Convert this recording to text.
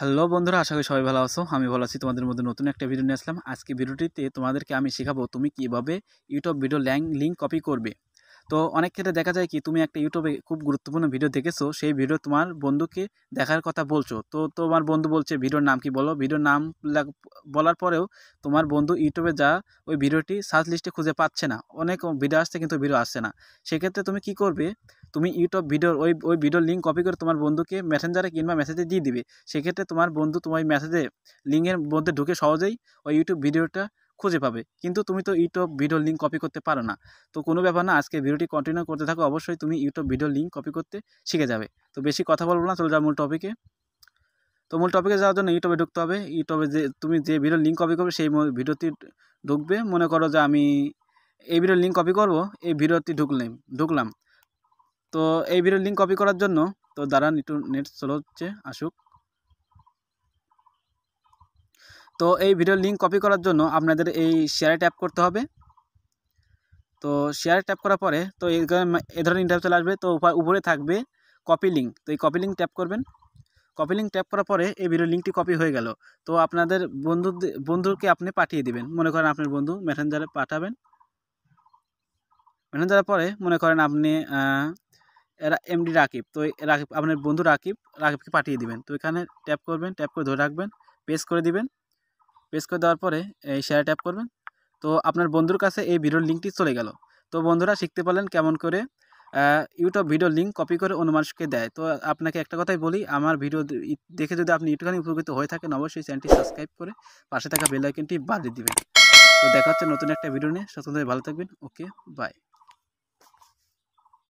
hello বন্ধুরা আশা করি সবাই ভালো আছো আমি ভালো আছি তোমাদের মধ্যে নতুন একটা ভিডিও নিয়ে আসলাম আজকে ভিডিওটিতে তোমাদেরকে আমি শেখাবো তুমি কিভাবে ইউটিউব ভিডিও ল্যাং লিঙ্ক কপি করবে তো অনেক ক্ষেত্রে দেখা যায় কি তুমি একটা ইউটিউবে খুব গুরুত্বপূর্ণ ভিডিও দেখেছো সেই ভিডিও তোমার বন্ধুকে দেখার কথা বলছো তো তোমার বন্ধু বলছে ভিডিওর নাম কি বলো ভিডিওর নাম বলার পরেও তোমার বন্ধু ইউটিউবে যা ওই ভিডিওটি সার্চ লিস্টে খুঁজে পাচ্ছে না অনেক ভিডিও আসছে কিন্তু ভিডিও আসছে না সেক্ষেত্রে তুমি কি করবে তুমি ইউটিউব ভিডিওর ওই ওই ভিডিওর লিঙ্ক কপি করে তোমার বন্ধুকে মেসেঞ্জারে কিংবা মেসেজে দিয়ে দিবে সেক্ষেত্রে তোমার বন্ধু তোমার মেসেজে লিঙ্কের মধ্যে ঢুকে সহজেই ওই ইউটিউব ভিডিওটা খুঁজে পাবে কিন্তু তুমি তো ইউটিউব ভিডিও লিঙ্ক কপি করতে পারো না তো কোনো ব্যাপার না আজকে ভিডিওটি কন্টিনিউ করতে থাকো অবশ্যই তুমি ইউটিউব ভিডিও লিঙ্ক কপি করতে শিখে যাবে তো বেশি কথা বলবো না চলে যাও মূল টপিকে তো মূল টপিকে যাওয়ার জন্য ইউটিউবে ঢুকতে হবে ইউটিউবে যে তুমি যে ভিডিও লিঙ্ক কপি করবে সেই ভিডিওটি ঢুকবে মনে করো যে আমি এই ভিডিও লিঙ্ক কপি করব এই ভিডিওটি ঢুকলাম ঢুকলাম তো এই ভিডিওর লিঙ্ক কপি করার জন্য তো দাঁড়ান একটু নেট স্লো হচ্ছে আসুক তো এই ভিডিওর লিঙ্ক কপি করার জন্য আপনাদের এই শেয়ারে ট্যাপ করতে হবে তো শেয়ারে ট্যাপ করার পরে তো এ ধরনের ইন্টারভিউ চলে আসবে তো উপরে থাকবে কপি লিঙ্ক তো এই কপি লিঙ্ক ট্যাপ করবেন কপি লিঙ্ক ট্যাপ করার পরে এই ভিডিও লিঙ্কটি কপি হয়ে গেল তো আপনাদের বন্ধু বন্ধুকে আপনি পাঠিয়ে দিবেন মনে করেন আপনার বন্ধু মেসেঞ্জারে পাঠাবেন মেসেঞ্জারের পরে মনে করেন আপনি এমডি রাকিব তো রাকিব আপনার বন্ধু রাকিব রাকিবকে পাঠিয়ে দিবেন তো এখানে ট্যাপ করবেন ট্যাপ করে ধরে রাখবেন পেস করে দিবেন পেস করে দেওয়ার পরে এই শেয়ার ট্যাপ করবেন তো আপনার বন্ধুর কাছে এই ভিডিওর লিঙ্কটি চলে গেল তো বন্ধুরা শিখতে পারলেন কেমন করে ইউটিউব ভিডিও লিঙ্ক কপি করে অন্য মানুষকে দেয় তো আপনাকে একটা কথাই বলি আমার ভিডিও দেখে যদি আপনি একটুখানি উপকৃত হয়ে থাকেন অবশ্যই চ্যানেলটি সাবস্ক্রাইব করে পাশে থাকা বেলাইকনটি বাদ দিয়ে দেবেন তো দেখা হচ্ছে নতুন একটা ভিডিও নিয়ে সচেতন ভালো থাকবেন ওকে বাই